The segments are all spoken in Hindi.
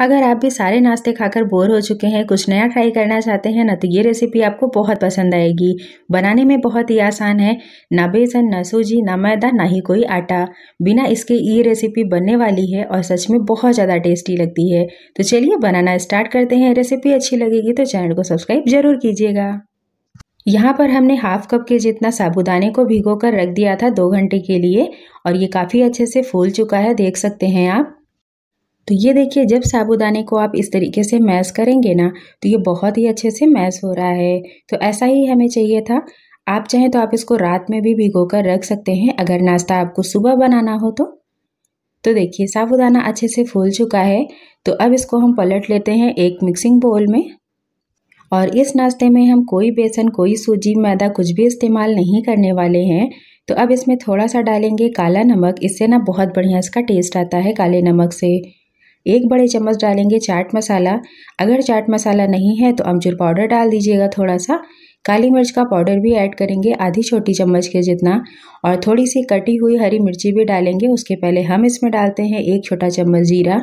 अगर आप भी सारे नाश्ते खाकर बोर हो चुके हैं कुछ नया ट्राई करना चाहते हैं ना तो ये रेसिपी आपको बहुत पसंद आएगी बनाने में बहुत ही आसान है ना बेसन ना सूजी ना मैदा ना ही कोई आटा बिना इसके ये रेसिपी बनने वाली है और सच में बहुत ज़्यादा टेस्टी लगती है तो चलिए बनाना स्टार्ट करते हैं रेसिपी अच्छी लगेगी तो चैनल को सब्सक्राइब ज़रूर कीजिएगा यहाँ पर हमने हाफ कप के जितना साबुदाने को भिगो कर रख दिया था दो घंटे के लिए और ये काफ़ी अच्छे से फूल चुका है देख सकते हैं आप तो ये देखिए जब साबुदाने को आप इस तरीके से मैश करेंगे ना तो ये बहुत ही अच्छे से मैश हो रहा है तो ऐसा ही हमें चाहिए था आप चाहें तो आप इसको रात में भी भिगो कर रख सकते हैं अगर नाश्ता आपको सुबह बनाना हो तो तो देखिए साबुदाना अच्छे से फूल चुका है तो अब इसको हम पलट लेते हैं एक मिक्सिंग बोल में और इस नाश्ते में हम कोई बेसन कोई सूजी मैदा कुछ भी इस्तेमाल नहीं करने वाले हैं तो अब इसमें थोड़ा सा डालेंगे काला नमक इससे ना बहुत बढ़िया इसका टेस्ट आता है काले नमक से एक बड़े चम्मच डालेंगे चाट मसाला अगर चाट मसाला नहीं है तो अमचूर पाउडर डाल दीजिएगा थोड़ा सा काली मिर्च का पाउडर भी ऐड करेंगे आधी छोटी चम्मच के जितना और थोड़ी सी कटी हुई हरी मिर्ची भी डालेंगे उसके पहले हम इसमें डालते हैं एक छोटा चम्मच जीरा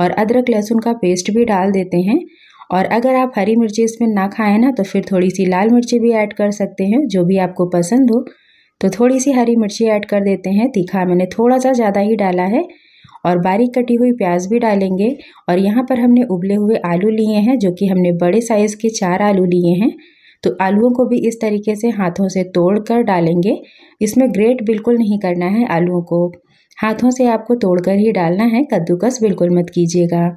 और अदरक लहसुन का पेस्ट भी डाल देते हैं और अगर आप हरी मिर्ची इसमें ना खाएं ना तो फिर थोड़ी सी लाल मिर्ची भी ऐड कर सकते हैं जो भी आपको पसंद हो तो थोड़ी सी हरी मिर्ची ऐड कर देते हैं तीखा मैंने थोड़ा सा ज़्यादा ही डाला है और बारीक कटी हुई प्याज भी डालेंगे और यहाँ पर हमने उबले हुए आलू लिए हैं जो कि हमने बड़े साइज़ के चार आलू लिए हैं तो आलूओं को भी इस तरीके से हाथों से तोड़ कर डालेंगे इसमें ग्रेट बिल्कुल नहीं करना है आलूओं को हाथों से आपको तोड़कर ही डालना है कद्दूकस बिल्कुल मत कीजिएगा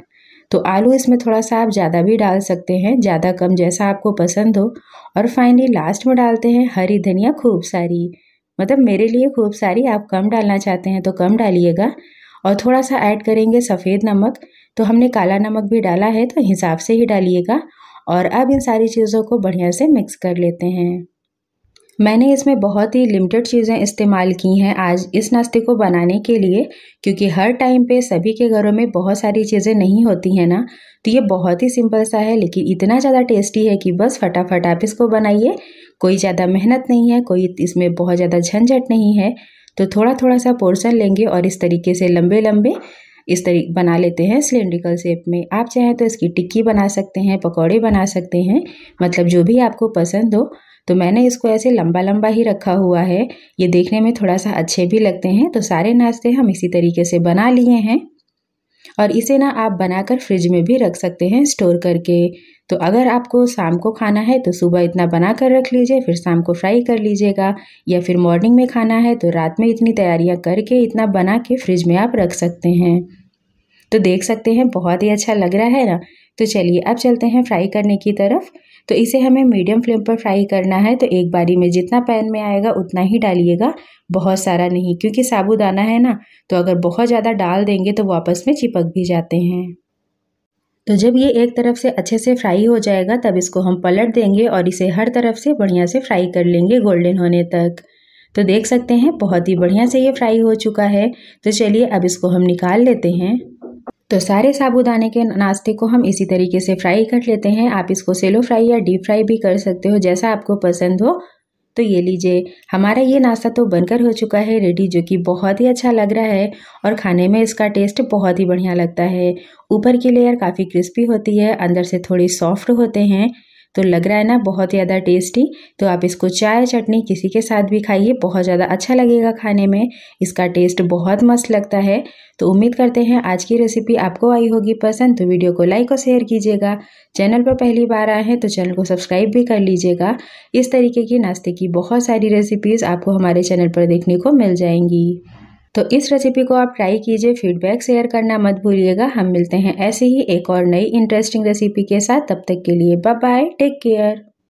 तो आलू इसमें थोड़ा सा आप ज़्यादा भी डाल सकते हैं ज़्यादा कम जैसा आपको पसंद हो और फाइनली लास्ट में डालते हैं हरी धनिया खूब सारी मतलब मेरे लिए खूब सारी आप कम डालना चाहते हैं तो कम डालिएगा और थोड़ा सा ऐड करेंगे सफ़ेद नमक तो हमने काला नमक भी डाला है तो हिसाब से ही डालिएगा और अब इन सारी चीज़ों को बढ़िया से मिक्स कर लेते हैं मैंने इसमें बहुत ही लिमिटेड चीज़ें इस्तेमाल की हैं आज इस नाश्ते को बनाने के लिए क्योंकि हर टाइम पे सभी के घरों में बहुत सारी चीज़ें नहीं होती हैं ना तो ये बहुत ही सिंपल सा है लेकिन इतना ज़्यादा टेस्टी है कि बस फटाफट आप इसको बनाइए कोई ज़्यादा मेहनत नहीं है कोई इसमें बहुत ज़्यादा झंझट नहीं है तो थोड़ा थोड़ा सा पोर्सन लेंगे और इस तरीके से लंबे लंबे इस तरी बना लेते हैं सिलेंड्रिकल शेप में आप चाहें तो इसकी टिक्की बना सकते हैं पकौड़े बना सकते हैं मतलब जो भी आपको पसंद हो तो मैंने इसको ऐसे लंबा लंबा ही रखा हुआ है ये देखने में थोड़ा सा अच्छे भी लगते हैं तो सारे नाश्ते हम इसी तरीके से बना लिए हैं और इसे ना आप बनाकर फ्रिज में भी रख सकते हैं स्टोर करके तो अगर आपको शाम को खाना है तो सुबह इतना बना कर रख लीजिए फिर शाम को फ्राई कर लीजिएगा या फिर मॉर्निंग में खाना है तो रात में इतनी तैयारियाँ करके इतना बना के फ्रिज में आप रख सकते हैं तो देख सकते हैं बहुत ही अच्छा लग रहा है ना तो चलिए अब चलते हैं फ्राई करने की तरफ तो इसे हमें मीडियम फ्लेम पर फ्राई करना है तो एक बारी में जितना पैन में आएगा उतना ही डालिएगा बहुत सारा नहीं क्योंकि साबुदाना है ना तो अगर बहुत ज़्यादा डाल देंगे तो वापस में चिपक भी जाते हैं तो जब ये एक तरफ से अच्छे से फ्राई हो जाएगा तब इसको हम पलट देंगे और इसे हर तरफ से बढ़िया से फ्राई कर लेंगे गोल्डन होने तक तो देख सकते हैं बहुत ही बढ़िया से ये फ्राई हो चुका है तो चलिए अब इसको हम निकाल लेते हैं तो सारे साबुदाने के नाश्ते को हम इसी तरीके से फ्राई कर लेते हैं आप इसको सेलो फ्राई या डीप फ्राई भी कर सकते हो जैसा आपको पसंद हो तो ये लीजिए हमारा ये नाश्ता तो बनकर हो चुका है रेडी जो कि बहुत ही अच्छा लग रहा है और खाने में इसका टेस्ट बहुत ही बढ़िया लगता है ऊपर की लेयर काफ़ी क्रिस्पी होती है अंदर से थोड़ी सॉफ्ट होते हैं तो लग रहा है ना बहुत ज़्यादा टेस्टी तो आप इसको चाय चटनी किसी के साथ भी खाइए बहुत ज़्यादा अच्छा लगेगा खाने में इसका टेस्ट बहुत मस्त लगता है तो उम्मीद करते हैं आज की रेसिपी आपको आई होगी पसंद तो वीडियो को लाइक और शेयर कीजिएगा चैनल पर पहली बार आए हैं तो चैनल को सब्सक्राइब भी कर लीजिएगा इस तरीके की नाश्ते की बहुत सारी रेसिपीज़ आपको हमारे चैनल पर देखने को मिल जाएंगी तो इस रेसिपी को आप ट्राई कीजिए फीडबैक शेयर करना मत भूलिएगा हम मिलते हैं ऐसे ही एक और नई इंटरेस्टिंग रेसिपी के साथ तब तक के लिए बाय बाय टेक केयर